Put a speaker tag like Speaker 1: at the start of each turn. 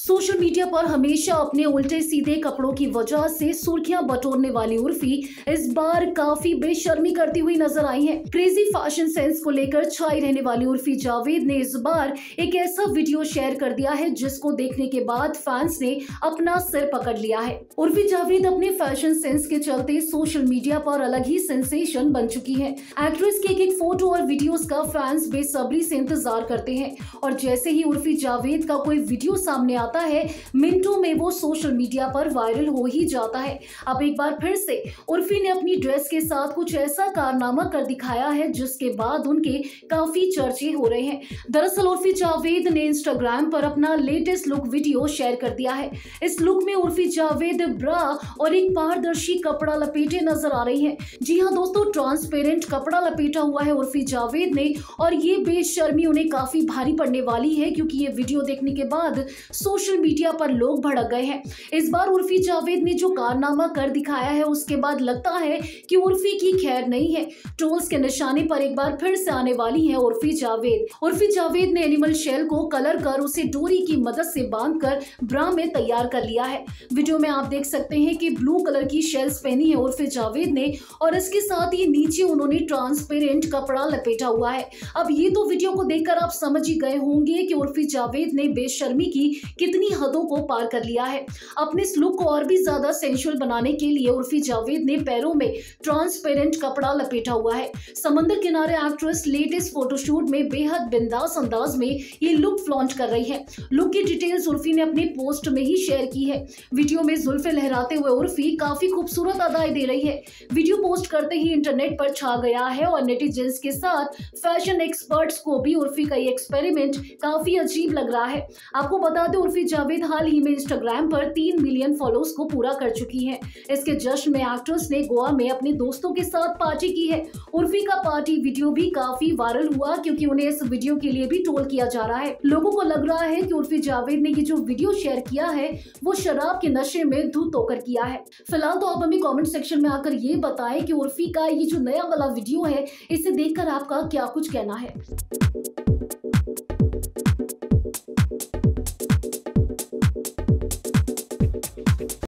Speaker 1: social media पर हमेशा अपने उल्टे सीधे कपड़ों की वजह से सुर्खियां बटोरने वाली उर्फी इस बार काफी बेशर्मी करती हुई नजर आई है क्रेजी फैशन सेंस को लेकर छाई रहने वाली उर्फी जावेद ने इस बार एक ऐसा वीडियो शेयर कर दिया है जिसको देखने के बाद फैंस ने अपना सिर पकड़ लिया है उर्फी जावेद अपने फैशन सेंस के चलते सोशल मीडिया पर अलग ही सेंसेशन बन चुकी है एक्ट्रेस के एक एक फोटो और वीडियो का फैंस बेसब्री से इंतजार करते हैं और जैसे ही उर्फी जावेद का कोई वीडियो सामने जाता है मिनटों में वो सोशल मीडिया पर वायरल हो ही जाता है अब एक बार फिर से उर्फी ने अपनी ड्रेस के साथ कुछ ऐसा कारनामा कर दिखाया है जिसके बाद उनके काफी चर्चे हो रहे हैं दरअसल उर्फी जावेद ने इंस्टाग्राम पर अपना लेटेस्ट लुक वीडियो शेयर कर दिया है इस लुक में उर्फी जावेद ब्रा और एक पारदर्शी कपड़ा लपेटे नजर आ रही है जी हाँ दोस्तों ट्रांसपेरेंट कपड़ा लपेटा हुआ है उर्फी जावेद ने और ये बेशर्मी उन्हें काफी भारी पड़ने वाली है क्योंकि ये वीडियो देखने के बाद सो सोशल मीडिया पर लोग भड़क गए हैं इस बार उर्फी जावेद ने जो कारनामा कर दिखाया है उसके बाद लगता है कि उर्फी की खैर नहीं है ट्रोल्स के निशाने पर एक बार फिर से आने वाली है उर्फी जावेद उर्फी जावेद ने एनिमल शेल को कलर कर उसे डोरी की मदद से बांध कर ब्रा में तैयार कर लिया है वीडियो में आप देख सकते हैं कि ब्लू कलर की शेल्स पहनी है उर्फी जावेद ने और इसके साथ ही नीचे उन्होंने ट्रांसपेरेंट कपड़ा लपेटा हुआ है अब ये तो वीडियो को देखकर आप समझ ही गए होंगे कि उर्फी जावेद ने बेशर्मी की कितनी हदों को पार कर लिया है अपने स्लुक को और भी ज्यादा सेंशुअल बनाने के लिए उर्फी जावेद ने पैरों में ट्रांसपेरेंट कपड़ा लपेटा हुआ है समंदर किनारे एक्ट्रेस लेटेस्ट फोटोशूट में बेहद बिंदास अंदाज में ये लुक फ्लॉन्च कर रही है लुक की डिटेल्स उर्फी ने अपने पोस्ट में ही शेयर की है वीडियो में जुल्फे लहराते हुए उर्फी काफी खूबसूरत अदाई दे रही है वीडियो पोस्ट करते ही इंटरनेट पर छा गया है और नेटिजन्स के साथ फैशन एक्सपर्ट्स को भी उर्फी का ये एक्सपेरिमेंट काफी अजीब लग रहा है आपको बता दें सूफी जावेद हाल ही में इंस्टाग्राम पर तीन मिलियन फॉलोअर्स को पूरा कर चुकी है इसके जश्न में एक्ट्रेस ने गोवा में अपने दोस्तों के साथ पार्टी की है उर्फी का पार्टी वीडियो भी काफी वायरल हुआ क्योंकि उन्हें इस वीडियो के लिए भी ट्रोल किया जा रहा है लोगों को लग रहा है की उर्फी जावेद ने ये जो वीडियो शेयर किया है वो शराब के नशे में धू होकर किया है फिलहाल तो आप हमें कॉमेंट सेक्शन में आकर ये बताए की उर्फी का ये जो नया वाला वीडियो है इसे देख आपका क्या कुछ कहना है